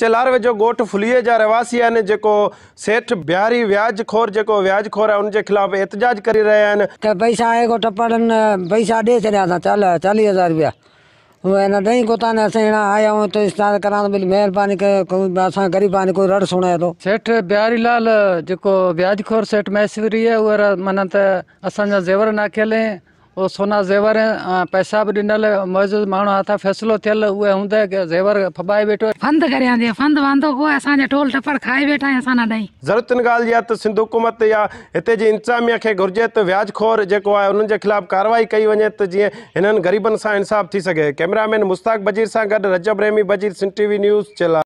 चलारवे जो ॻोठ फुलीअ जा रहवासी आहिनि सेठ बिहारी व्याजखोर जेको व्याजखोर आहे हुनजे ख़िलाफ़ु एतिजाज करे रहिया आहिनि त पैसा एगो टपड़नि पैसा ॾेई छॾिया असां चाल हज़ार रुपया उहे अञा ॾेई कोन असां अहिड़ा आया आहियूं त तो इस्तार करण भई महिरबानी कयो असां ग़रीबानी कोई रड़ सुणाए थो तो। सेठ बिहारी लाल जेको व्याजखोर सेठ महेश्वरी आहे उहे माना त असांजा ज़ेवर नाखियल ও সোনা জয়ের پیسہও দিনল মজুয মানো আথা ফয়সলো থেল ও হুন্দে যে জয়ের ফবাই বেটো ফন্দ গরি আদে ফন্দ Vando কো আসান টোল টফর খাই বেটা আসানা দাই জরুরতিন গাল যাত সিন্ধু হুকুমত ইতে জি ইনসামিয়া কে গুরজে তো व्याजخور জেকো আ انہن کے خلاف কারওয়াই কই বজে তো জি انہن গরিবন সা ইনসাব থি سکے ক্যামেরা ম্যান মুস্তাক বজীর সা গড রজব রেহমি বজীর সিন টিভি নিউজ চিলা